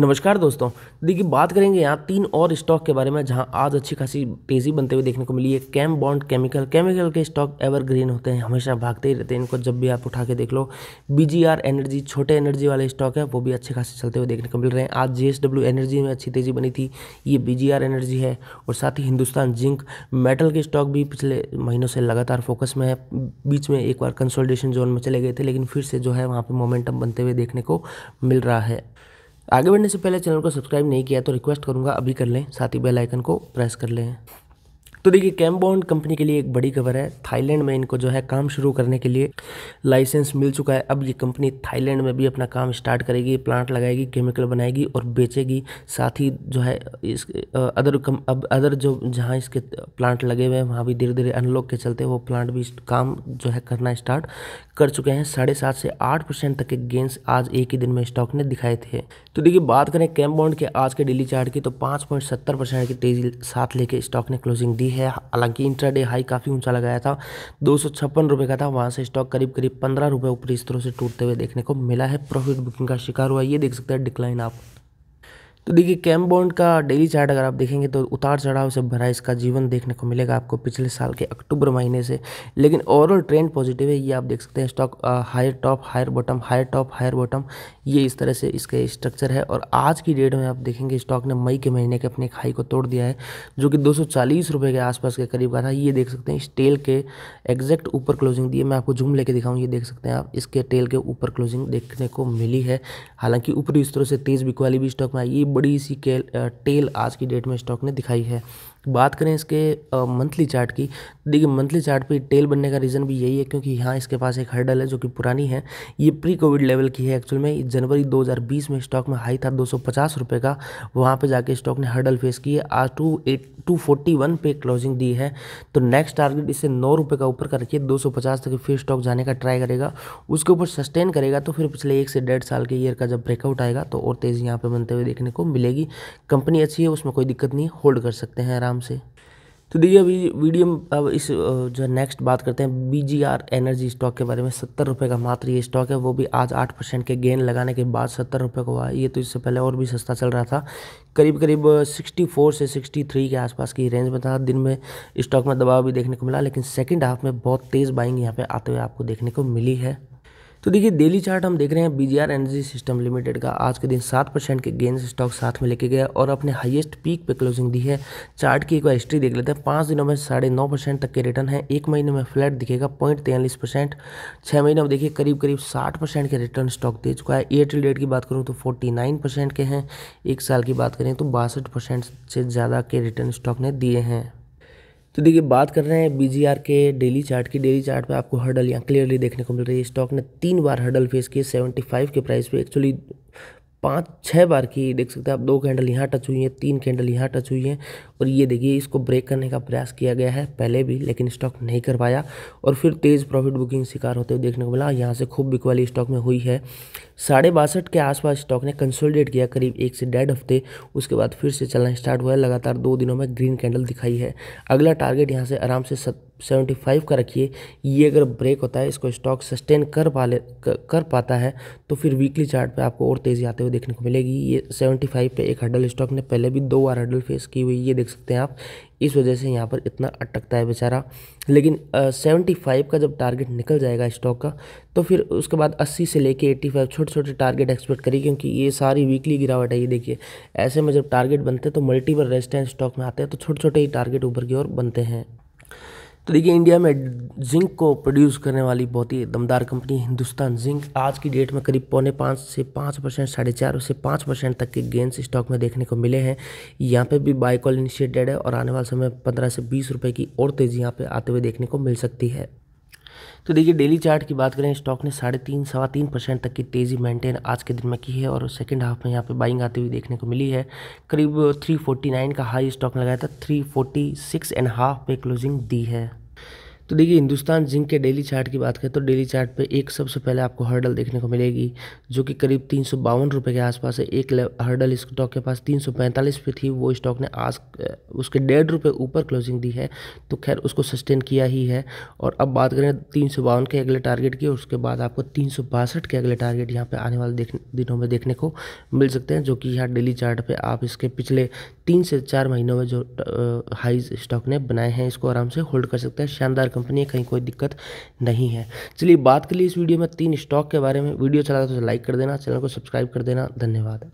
नमस्कार दोस्तों देखिए बात करेंगे यहाँ तीन और स्टॉक के बारे में जहाँ आज अच्छी खासी तेज़ी बनते हुए देखने को मिली है कैम बॉन्ड केमिकल केमिकल के स्टॉक एवरग्रीन होते हैं हमेशा भागते ही रहते हैं इनको जब भी आप उठा के देख लो बी एनर्जी छोटे एनर्जी वाले स्टॉक है वो भी अच्छे खासे चलते हुए देखने को मिल रहे हैं आज जेएसडब्ल्यू एनर्जी में अच्छी तेज़ी बनी थी ये बी एनर्जी है और साथ ही हिंदुस्तान जिंक मेटल के स्टॉक भी पिछले महीनों से लगातार फोकस में है बीच में एक बार कंसोल्टेशन जोन में चले गए थे लेकिन फिर से जो है वहाँ पर मोमेंटम बनते हुए देखने को मिल रहा है आगे बढ़ने से पहले चैनल को सब्सक्राइब नहीं किया तो रिक्वेस्ट करूँगा अभी कर लें साथ ही बेल आइकन को प्रेस कर लें तो देखिए कैम्बॉन्ड कंपनी के लिए एक बड़ी खबर है थाईलैंड में इनको जो है काम शुरू करने के लिए लाइसेंस मिल चुका है अब ये कंपनी थाईलैंड में भी अपना काम स्टार्ट करेगी प्लांट लगाएगी केमिकल बनाएगी और बेचेगी साथ ही जो है इस अदर कम अब अदर जो जहाँ इसके प्लांट लगे हुए हैं वहाँ भी धीरे धीरे अनलॉक के चलते वो प्लांट भी काम जो है करना स्टार्ट कर चुके हैं साढ़े सात से आठ परसेंट तक के गेंस आज एक ही दिन में स्टॉक ने दिखाए थे तो देखिए बात करें कैम्बॉन्ड के आज के डेली चार्ट की तो पाँच पॉइंट सत्तर परसेंट की तेजी साथ लेके स्टॉक ने क्लोजिंग दी है हालांकि इंट्राडे हाई काफ़ी ऊंचा लगाया था दो रुपए का था वहाँ से स्टॉक करीब करीब पंद्रह रुपये ऊपरी स्तरों से टूटते हुए देखने को मिला है प्रॉफिट बुकिंग का शिकार हुआ ये देख सकते हैं डिक्लाइन आप तो देखिए कैम बॉन्ड का डेली चार्ट अगर आप देखेंगे तो उतार चढ़ाव से भरा इसका जीवन देखने को मिलेगा आपको पिछले साल के अक्टूबर महीने से लेकिन ओवरऑल ट्रेंड पॉजिटिव है ये आप देख सकते हैं stock higher top higher bottom higher top higher bottom ये इस तरह से इसके स्ट्रक्चर है और आज की डेट में आप देखेंगे स्टॉक ने मई के महीने के अपने खाई को तोड़ दिया है जो कि दो के आसपास के करीब का था ये देख सकते हैं इस टेल के एग्जैक्ट ऊपर क्लोजिंग दिए मैं आपको जूम लेके दिखाऊँ ये देख सकते हैं आप इसके टेल के ऊपर क्लोजिंग देखने को मिली है हालांकि ऊपरी स्तरों से तेज बिकवाली भी स्टॉक में आई बड़ी सी केल टेल आज की डेट में स्टॉक ने दिखाई है बात करें इसके मंथली चार्ट की देखिए मंथली चार्ट पे टेल बनने का रीज़न भी यही है क्योंकि यहाँ इसके पास एक हर्डल है जो कि पुरानी है ये प्री कोविड लेवल की है एक्चुअल में जनवरी 2020 में स्टॉक में हाई था दो सौ का वहाँ पे जाके स्टॉक ने हर्डल फेस की है आज two eight two forty one पे क्लोजिंग दी है तो नेक्स्ट टारगेट इसे नौ रुपये का ऊपर का रखिए दो सौ पचास तक फिर स्टॉक जाने का ट्राई करेगा उसके ऊपर सस्टेन करेगा तो फिर पिछले एक से डेढ़ साल के ईयर का जब ब्रेकआउट आएगा तो और तेज़ी यहाँ पर बनते हुए देखने को मिलेगी कंपनी अच्छी है उसमें कोई दिक्कत नहीं होल्ड कर सकते हैं आराम से तो देखिए अभी वीडियो में अब इस जो नेक्स्ट बात करते हैं बीजीआर एनर्जी स्टॉक के बारे में सत्तर रुपये का मात्र ये स्टॉक है वो भी आज आठ परसेंट के गेन लगाने के बाद सत्तर रुपये को हुआ ये तो इससे पहले और भी सस्ता चल रहा था करीब करीब सिक्सटी फोर से सिक्सटी थ्री के आसपास की रेंज में था दिन में स्टॉक में दबाव भी देखने को मिला लेकिन सेकेंड हाफ में बहुत तेज़ बाइंग यहाँ पर आते हुए आपको देखने को मिली है तो देखिए डेली चार्ट हम देख रहे हैं बीजीआर एनर्जी सिस्टम लिमिटेड का आज के दिन सात परसेंट के गेंस स्टॉक साथ में लेके गया और अपने हाईएस्ट पीक पे क्लोजिंग दी है चार्ट की एक बार हिस्ट्री देख लेते हैं पाँच दिनों में साढ़े नौ परसेंट तक के रिटर्न है एक महीने में फ्लैट दिखेगा पॉइंट तैंतालीस परसेंट छः महीने में देखिए करीब करीब साठ परसेंट के रिटर्न स्टॉक दे चुका है एयरटेल डेट की बात करूँ तो फोर्टी नाइन परसेंट के हैं एक साल की बात करें तो बासठ परसेंट से ज़्यादा के रिटर्न स्टॉक ने दिए हैं तो देखिए बात कर रहे हैं बीजीआर के डेली चार्ट की डेली चार्ट पे आपको हर्डल यहाँ क्लियरली देखने को मिल रही है स्टॉक ने तीन बार हर्डल फेस किए 75 के प्राइस पे एक्चुअली पाँच छः बार की देख सकते हैं आप दो कैंडल यहाँ टच हुई हैं तीन कैंडल यहाँ टच हुई हैं और ये देखिए इसको ब्रेक करने का प्रयास किया गया है पहले भी लेकिन स्टॉक नहीं कर पाया और फिर तेज़ प्रॉफिट बुकिंग शिकार होते हुए देखने को मिला यहाँ से खूब बिकवाली स्टॉक में हुई है साढ़े बासठ के आसपास स्टॉक ने कंसोलिडेट किया करीब एक से डेढ़ हफ्ते उसके बाद फिर से चलना स्टार्ट हुआ है लगातार दो दिनों में ग्रीन कैंडल दिखाई है अगला टारगेट यहाँ से आराम से सत सेवेंटी फाइव का रखिए ये अगर ब्रेक होता है इसको स्टॉक सस्टेन कर पा ले कर पाता है तो फिर वीकली चार्ट पे आपको और तेज़ी आते हुए देखने को मिलेगी ये सेवेंटी फाइव पर एक हडल स्टॉक ने पहले भी दो बार हडल फेस की हुई ये देख सकते हैं आप इस वजह से यहाँ पर इतना अटकता है बेचारा लेकिन सेवेंटी फाइव का जब टारगेट निकल जाएगा स्टॉक का तो फिर उसके बाद अस्सी से लेके एट्टी फाइव छोटे छोटे टारगेट एक्सपेक्ट करिए क्योंकि ये सारी वीकली गिरावट है ये देखिए ऐसे में जब टारगेट बनते हैं तो मल्टीपल रेजिस्टेंस स्टॉक में आते हैं तो छोटे छोटे ही टारगेट ऊपर की ओर बनते हैं तो देखिए इंडिया में जिंक को प्रोड्यूस करने वाली बहुत ही दमदार कंपनी हिंदुस्तान जिंक आज की डेट में करीब पौने पाँच से पाँच परसेंट साढ़े चार से पाँच परसेंट तक के गेंस स्टॉक में देखने को मिले हैं यहाँ पे भी बाइकॉल इनिशिएटेड है और आने वाले समय पंद्रह से बीस रुपये की और तेज़ी यहाँ पे आते हुए देखने को मिल सकती है तो देखिए डेली चार्ट की बात करें स्टॉक ने साढ़े तीन सवा तीन परसेंट तक की तेज़ी मेंटेन आज के दिन में की है और सेकंड हाफ में यहाँ पे बाइंग आती हुई देखने को मिली है करीब 349 का हाई स्टॉक लगाया था 346 एंड हाफ पे क्लोजिंग दी है तो देखिए हिंदुस्तान जिंक के डेली चार्ट की बात करें तो डेली चार्ट पे एक सबसे पहले आपको हर्डल देखने को मिलेगी जो कि करीब तीन सौ बावन रुपये के आसपास है एक हर्डल स्टॉक के पास तीन सौ पैंतालीस पे थी वो स्टॉक ने आज उसके डेढ़ रुपये ऊपर क्लोजिंग दी है तो खैर उसको सस्टेन किया ही है और अब बात करें तीन सौ बावन के अगले टारगेट की और उसके बाद आपको तीन सौ बासठ के अगले टारगेट यहाँ पर आने वाले दिनों में देखने को मिल सकते हैं जो कि यहाँ डेली चार्ट पे आप इसके पिछले तीन से चार महीनों में जो हाई स्टॉक ने बनाए हैं इसको आराम से होल्ड कर सकते हैं शानदार कंपनी है कहीं कोई दिक्कत नहीं है चलिए बात कर ली इस वीडियो में तीन स्टॉक के बारे में वीडियो चला अच्छा तो लाइक कर देना चैनल को सब्सक्राइब कर देना धन्यवाद